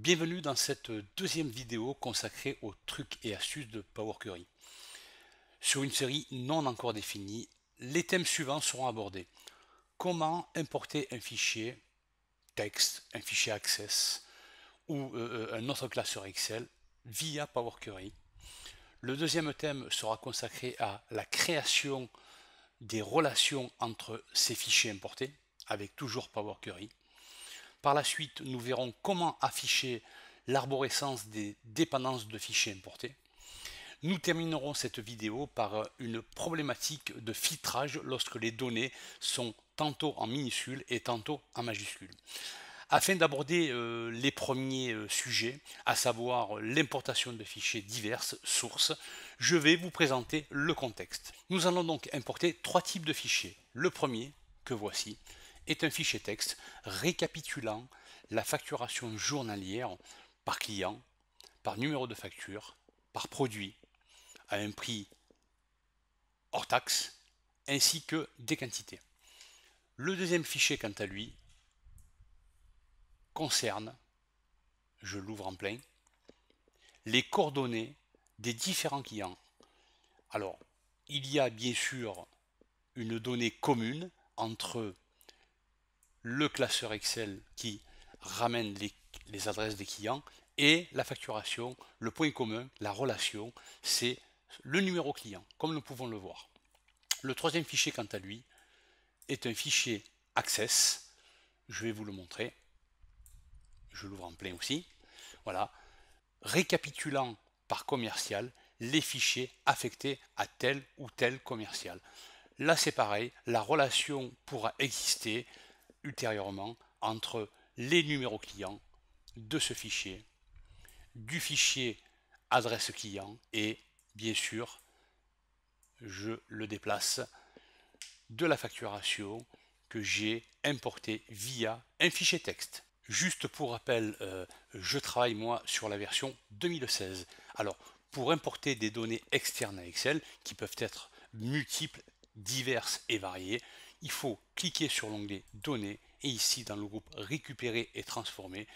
Bienvenue dans cette deuxième vidéo consacrée aux trucs et astuces de Power Query. Sur une série non encore définie, les thèmes suivants seront abordés. Comment importer un fichier texte, un fichier Access ou euh, euh, un autre classeur Excel via Power Query. Le deuxième thème sera consacré à la création des relations entre ces fichiers importés avec toujours Power Query. Par la suite, nous verrons comment afficher l'arborescence des dépendances de fichiers importés. Nous terminerons cette vidéo par une problématique de filtrage lorsque les données sont tantôt en minuscules et tantôt en majuscules. Afin d'aborder euh, les premiers euh, sujets, à savoir l'importation de fichiers diverses, sources, je vais vous présenter le contexte. Nous allons donc importer trois types de fichiers. Le premier, que voici, est un fichier texte récapitulant la facturation journalière par client, par numéro de facture, par produit, à un prix hors taxe, ainsi que des quantités. Le deuxième fichier, quant à lui, concerne, je l'ouvre en plein, les coordonnées des différents clients. Alors, il y a bien sûr une donnée commune entre le classeur Excel qui ramène les, adresses des clients et la facturation, le point commun, la relation, c'est le numéro client, comme nous pouvons le voir. Le troisième fichier, quant à lui, est un fichier Access. Je vais vous le montrer. Je l'ouvre en plein aussi. Voilà. Récapitulant par commercial les fichiers affectés à tel ou tel commercial. Là, c'est pareil. La relation pourra exister ultérieurement entre les numéros clients de ce fichier, du fichier adresse client et bien sûr, je le déplace de la facturation que j'ai importée via un fichier texte. Juste pour rappel, euh, je travaille moi sur la version 2016. Alors, pour importer des données externes à Excel, qui peuvent être multiples, diverses et variées, il faut cliquer sur l'onglet Données et ici dans le groupe Récupérer et transformer,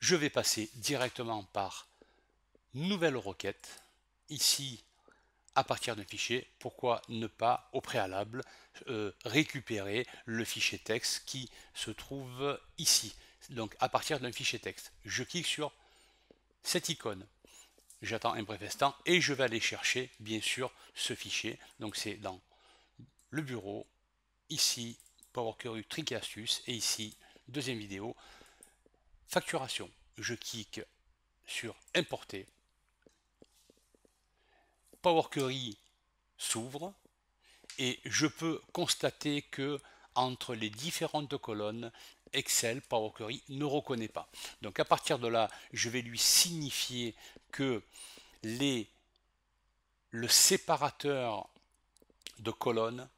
je vais passer directement par Nouvelle requête, ici à partir d'un fichier, pourquoi ne pas au préalable euh, récupérer le fichier texte qui se trouve ici, donc à partir d'un fichier texte. Je clique sur cette icône, j'attends un bref instant et je vais aller chercher bien sûr ce fichier, donc c'est dans le bureau, ici Power Query et et ici, deuxième vidéo, facturation. Je clique sur Importer. Power Query s'ouvre et je peux constater que entre les différentes colonnes, Excel Power Query ne reconnaît pas. Donc à partir de là, je vais lui signifier que les, le séparateur de colonnes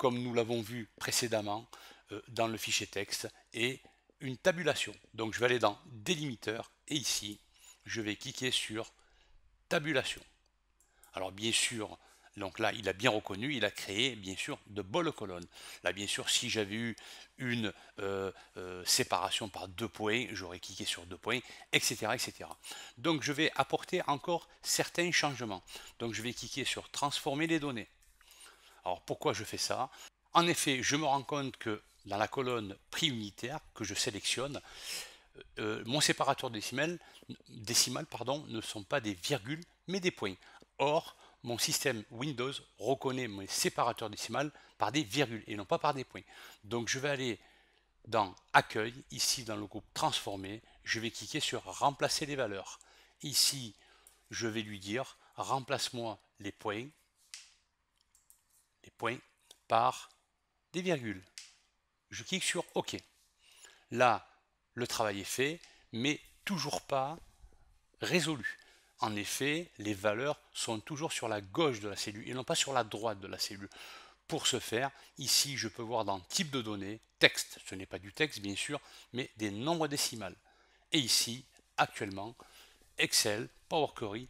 comme nous l'avons vu précédemment euh, dans le fichier texte, et une tabulation. Donc je vais aller dans délimiteur et ici, je vais cliquer sur tabulation. Alors bien sûr, donc là, il a bien reconnu, il a créé, bien sûr, de bonnes colonnes. Là, bien sûr, si j'avais eu une euh, euh, séparation par deux points, j'aurais cliqué sur deux points, etc., etc. Donc, je vais apporter encore certains changements. Donc, je vais cliquer sur transformer les données. Alors pourquoi je fais ça En effet, je me rends compte que dans la colonne prix unitaire que je sélectionne, euh, euh, mon séparateur décimal, décimal pardon, ne sont pas des virgules mais des points. Or, mon système Windows reconnaît mes séparateurs décimal par des virgules et non pas par des points. Donc je vais aller dans Accueil, ici dans le groupe Transformer, je vais cliquer sur Remplacer les valeurs. Ici, je vais lui dire Remplace-moi les points par des virgules. Je clique sur OK. Là, le travail est fait, mais toujours pas résolu. En effet, les valeurs sont toujours sur la gauche de la cellule et non pas sur la droite de la cellule. Pour ce faire, ici, je peux voir dans type de données, texte, ce n'est pas du texte bien sûr, mais des nombres décimales. Et ici, actuellement, Excel, Power Query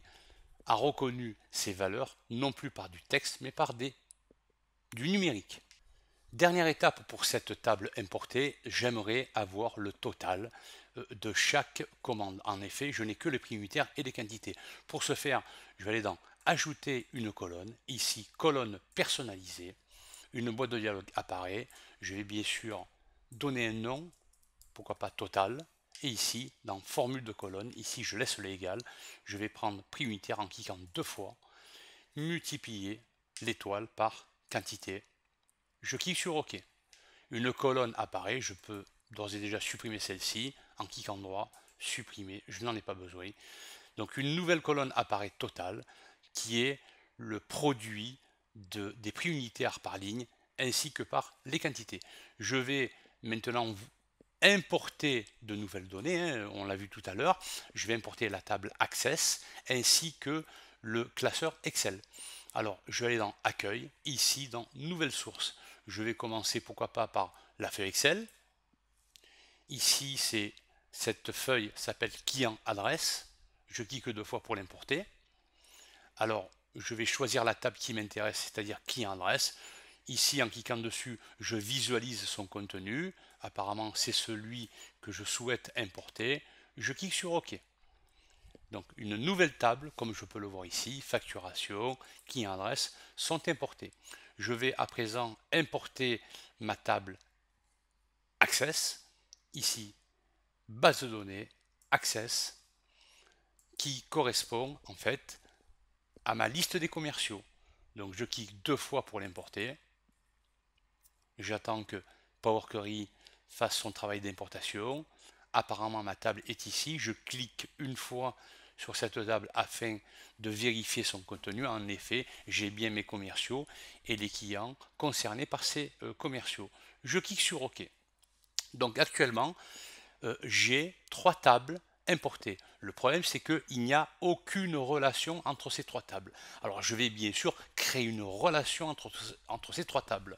a reconnu ces valeurs non plus par du texte, mais par des du numérique. Dernière étape pour cette table importée, j'aimerais avoir le total euh, de chaque commande. En effet, je n'ai que les prix unitaires et les quantités. Pour ce faire, je vais aller dans Ajouter une colonne, ici colonne personnalisée. Une boîte de dialogue apparaît. Je vais bien sûr donner un nom, pourquoi pas total. Et ici, dans formule de colonne, ici je laisse le égal, Je vais prendre prix unitaire en cliquant deux fois, multiplier l'étoile par quantité, je clique sur OK. Une colonne apparaît, je peux d'ores et déjà supprimer celle-ci en cliquant droit, supprimer, je n'en ai pas besoin. Donc une nouvelle colonne apparaît totale qui est le produit des prix unitaires par ligne ainsi que par les quantités. Je vais maintenant importer de nouvelles données, hein, on l'a vu tout à l'heure, je vais importer la table Access ainsi que le classeur Excel. Alors, je vais aller dans Accueil, ici dans Nouvelle source. Je vais commencer, pourquoi pas, par la feuille Excel. Ici, c'est cette feuille s'appelle client adresse. Je clique deux fois pour l'importer. Alors, je vais choisir la table qui m'intéresse, c'est-à-dire client adresse. Ici, en cliquant dessus, je visualise son contenu. Apparemment, c'est celui que je souhaite importer. Je clique sur OK. Donc une nouvelle table, comme je peux le voir ici, facturation, qui adresse, sont importées. Je vais à présent importer ma table Access, ici, base de données, Access, qui correspond en fait à ma liste des commerciaux. Donc je clique deux fois pour l'importer. J'attends que Power Query fasse son travail d'importation. Apparemment ma table est ici. Je clique une fois sur cette table afin de vérifier son contenu. En effet, j'ai bien mes commerciaux et les clients concernés par ces euh, commerciaux. Je clique sur OK. Donc actuellement, euh, j'ai trois tables importées. Le problème, c'est qu'il n'y a aucune relation entre ces trois tables. Alors je vais bien sûr créer une relation entre, entre ces trois tables.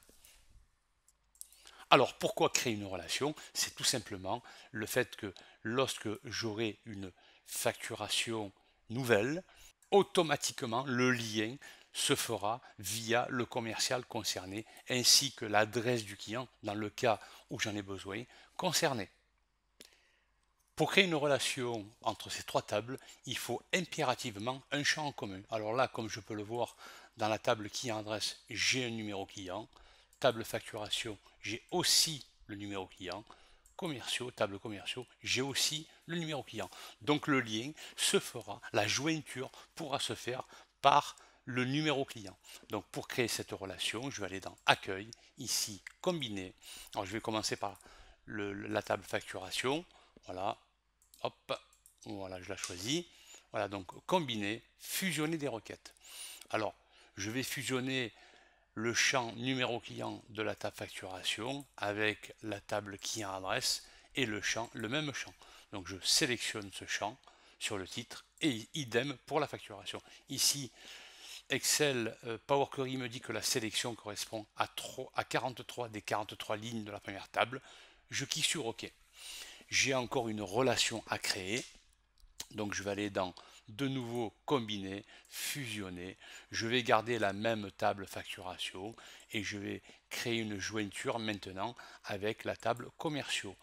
Alors pourquoi créer une relation C'est tout simplement le fait que lorsque j'aurai une facturation nouvelle, automatiquement le lien se fera via le commercial concerné ainsi que l'adresse du client dans le cas où j'en ai besoin concerné. Pour créer une relation entre ces trois tables, il faut impérativement un champ en commun. Alors là, comme je peux le voir dans la table client adresse, j'ai un numéro client. Table facturation, j'ai aussi le numéro client commerciaux, tables commerciaux, j'ai aussi le numéro client. Donc le lien se fera, la jointure pourra se faire par le numéro client. Donc pour créer cette relation, je vais aller dans accueil, ici combiné. Alors je vais commencer par le, la table facturation. Voilà, hop, voilà, je la choisis. Voilà, donc combiner, fusionner des requêtes. Alors, je vais fusionner le champ numéro client de la table facturation avec la table client adresse et le champ, le même champ. Donc je sélectionne ce champ sur le titre et idem pour la facturation. Ici, Excel euh, Power Query me dit que la sélection correspond à, à 43 des 43 lignes de la première table. Je clique sur OK. J'ai encore une relation à créer. Donc je vais aller dans de nouveau combiner, fusionner. Je vais garder la même table facturation et je vais créer une jointure maintenant avec la table commerciaux.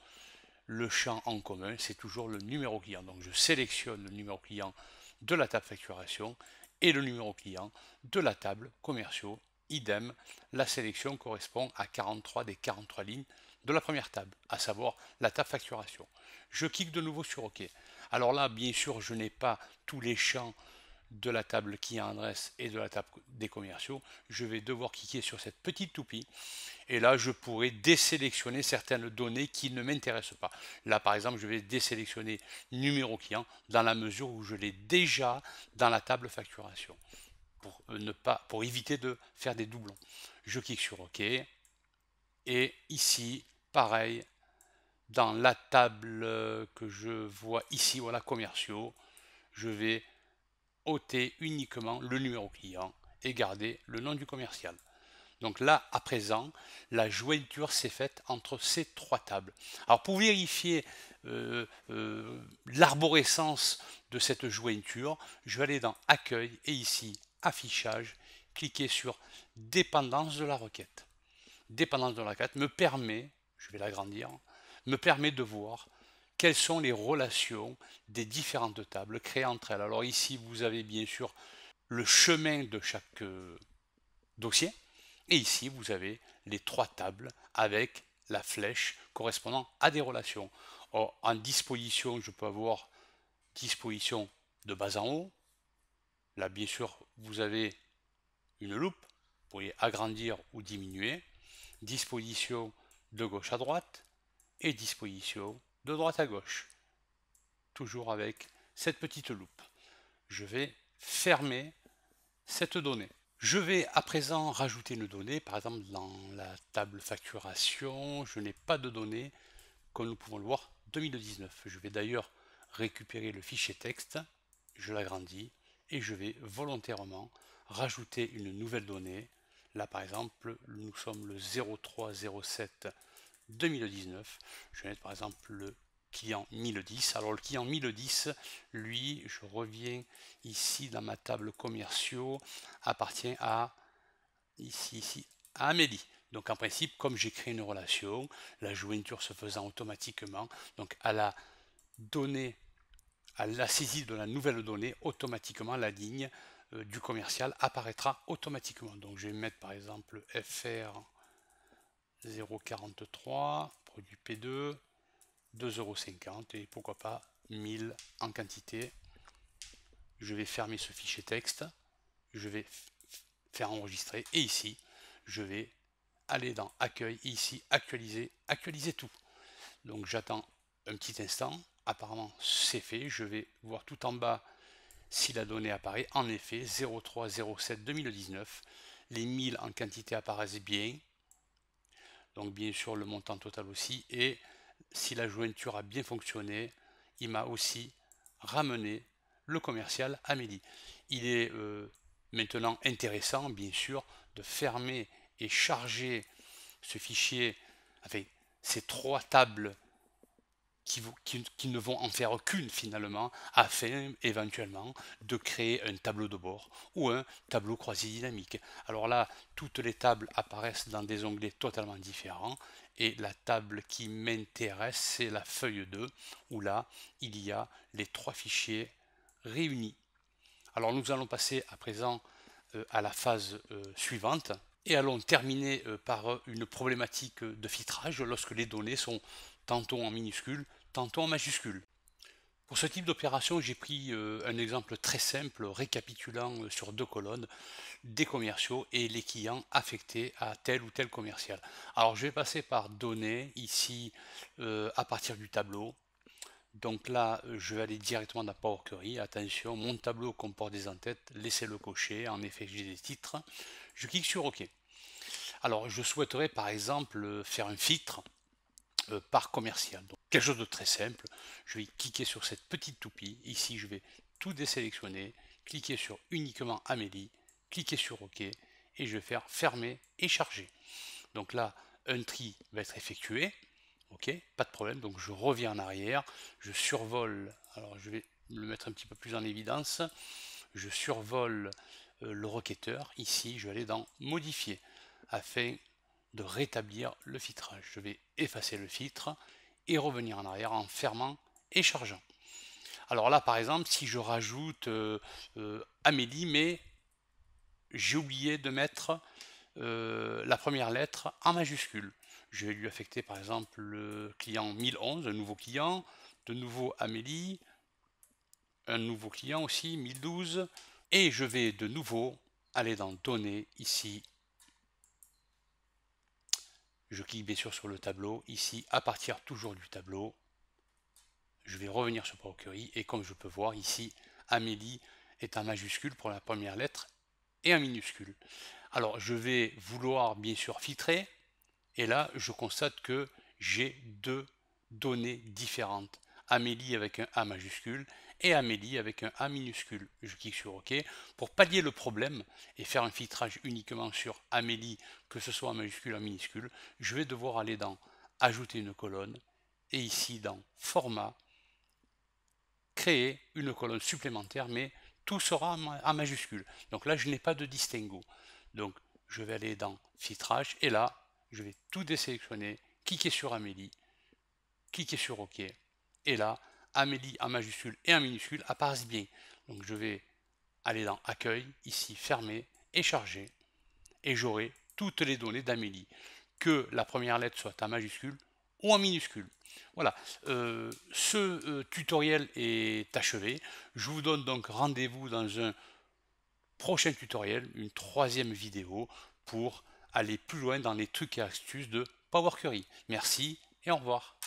Le champ en commun, c'est toujours le numéro client. Donc je sélectionne le numéro client de la table facturation et le numéro client de la table commerciaux. Idem, la sélection correspond à 43 des 43 lignes de la première table, à savoir la table facturation. Je clique de nouveau sur OK. Alors là, bien sûr, je n'ai pas tous les champs de la table qui adresse et de la table des commerciaux, je vais devoir cliquer sur cette petite toupie et là je pourrais désélectionner certaines données qui ne m'intéressent pas. Là par exemple je vais désélectionner numéro client dans la mesure où je l'ai déjà dans la table facturation pour, euh, ne pas, pour éviter de faire des doublons. Je clique sur OK et ici pareil dans la table euh, que je vois ici, voilà, commerciaux, je vais ôter uniquement le numéro client et garder le nom du commercial. Donc là, à présent, la jointure s'est faite entre ces trois tables. Alors pour vérifier euh, euh, l'arborescence de cette jointure, je vais aller dans Accueil et ici Affichage, cliquer sur Dépendance de la requête. Dépendance de la requête me permet, je vais l'agrandir, me permet de voir quelles sont les relations des différentes tables créées entre elles. Alors ici, vous avez bien sûr le chemin de chaque euh, dossier, et ici, vous avez les trois tables avec la flèche correspondant à des relations. en disposition, je peux avoir disposition de bas en haut. Là, bien sûr, vous avez une loupe, vous pouvez agrandir ou diminuer. Disposition de gauche à droite, disposition de droite à gauche. Toujours avec cette petite loupe. Je vais fermer cette donnée. Je vais à présent rajouter une donnée, par exemple dans la table facturation, je n'ai pas de données, comme nous pouvons le voir, 2019. Je vais d'ailleurs récupérer le fichier texte, je l'agrandis, et je vais volontairement rajouter une nouvelle donnée. Là par exemple, nous sommes le 0307 2019. Je vais mettre par exemple le client 1010. Alors le client 1010, lui, je reviens ici dans ma table commerciaux, appartient à ici, ici, à Amélie. Donc en principe, comme j'ai créé une relation, la jointure se faisant automatiquement, donc à la donnée, à la saisie de la nouvelle donnée, automatiquement la ligne euh, du commercial apparaîtra automatiquement. Donc je vais mettre par exemple FR 0,43, produit P2, 2,50€ et pourquoi pas 1000 en quantité. Je vais fermer ce fichier texte, je vais faire enregistrer et ici, je vais aller dans accueil ici actualiser, actualiser tout. Donc j'attends un petit instant, apparemment c'est fait, je vais voir tout en bas si la donnée apparaît. En effet, 0307 2019, les 1000 en quantité apparaissent bien, donc bien sûr le montant total aussi, et si la jointure a bien fonctionné, il m'a aussi ramené le commercial à Il est euh, maintenant intéressant, bien sûr, de fermer et charger ce fichier, enfin, ces trois tables qui, ne vont en faire qu'une finalement, afin éventuellement de créer un tableau de bord ou un tableau croisé dynamique. Alors là, toutes les tables apparaissent dans des onglets totalement différents et la table qui m'intéresse, c'est la feuille 2 où là, il y a les trois fichiers réunis. Alors nous allons passer à présent euh, à la phase euh, suivante. Et allons terminer euh, par une problématique de filtrage lorsque les données sont tantôt en minuscules, tantôt en majuscule. Pour ce type d'opération, j'ai pris euh, un exemple très simple récapitulant euh, sur deux colonnes des commerciaux et les clients affectés à tel ou tel commercial. Alors je vais passer par données ici euh, à partir du tableau. Donc là, je vais aller directement dans Power Query. Attention, mon tableau comporte des entêtes, laissez-le cocher. En effet, j'ai des titres. Je clique sur OK. Alors je souhaiterais par exemple faire un filtre euh, par commercial. Donc, quelque chose de très simple, je vais cliquer sur cette petite toupie, ici je vais tout désélectionner, cliquer sur uniquement Amélie, cliquer sur OK, et je vais faire fermer et charger. Donc là, un tri va être effectué, ok, pas de problème, donc je reviens en arrière, je survole, alors je vais le mettre un petit peu plus en évidence, je survole euh, le requêteur, ici je vais aller dans modifier, afin de rétablir le filtrage. Je vais effacer le filtre et revenir en arrière en fermant et chargeant. Alors là, par exemple, si je rajoute euh, euh, Amélie, mais j'ai oublié de mettre euh, la première lettre en majuscule. Je vais lui affecter, par exemple, le client 1011, un nouveau client, de nouveau Amélie, un nouveau client aussi, 1012, et je vais de nouveau aller dans Données, ici, je clique bien sûr sur le tableau. Ici, à partir toujours du tableau, je vais revenir sur Procurie Et comme je peux voir ici, Amélie est en majuscule pour la première lettre et en minuscule. Alors, je vais vouloir bien sûr filtrer. Et là, je constate que j'ai deux données différentes. Amélie avec un A majuscule et Amélie avec un A minuscule. Je clique sur OK pour pallier le problème et faire un filtrage uniquement sur Amélie, que ce soit en majuscule ou en minuscule. Je vais devoir aller dans Ajouter une colonne et ici dans Format, créer une colonne supplémentaire, mais tout sera en majuscule. Donc là, je n'ai pas de distinguo. Donc je vais aller dans Filtrage et là, je vais tout désélectionner, cliquer sur Amélie, cliquer sur OK et là, Amélie en majuscule et en minuscule apparaissent bien. Donc je vais aller dans Accueil, ici Fermer et Charger. Et j'aurai toutes les données d'Amélie, que la première lettre soit en majuscule ou en minuscule. Voilà, euh, ce euh, tutoriel est achevé. Je vous donne donc rendez-vous dans un prochain tutoriel, une troisième vidéo, pour aller plus loin dans les trucs et astuces de Power Query. Merci et au revoir.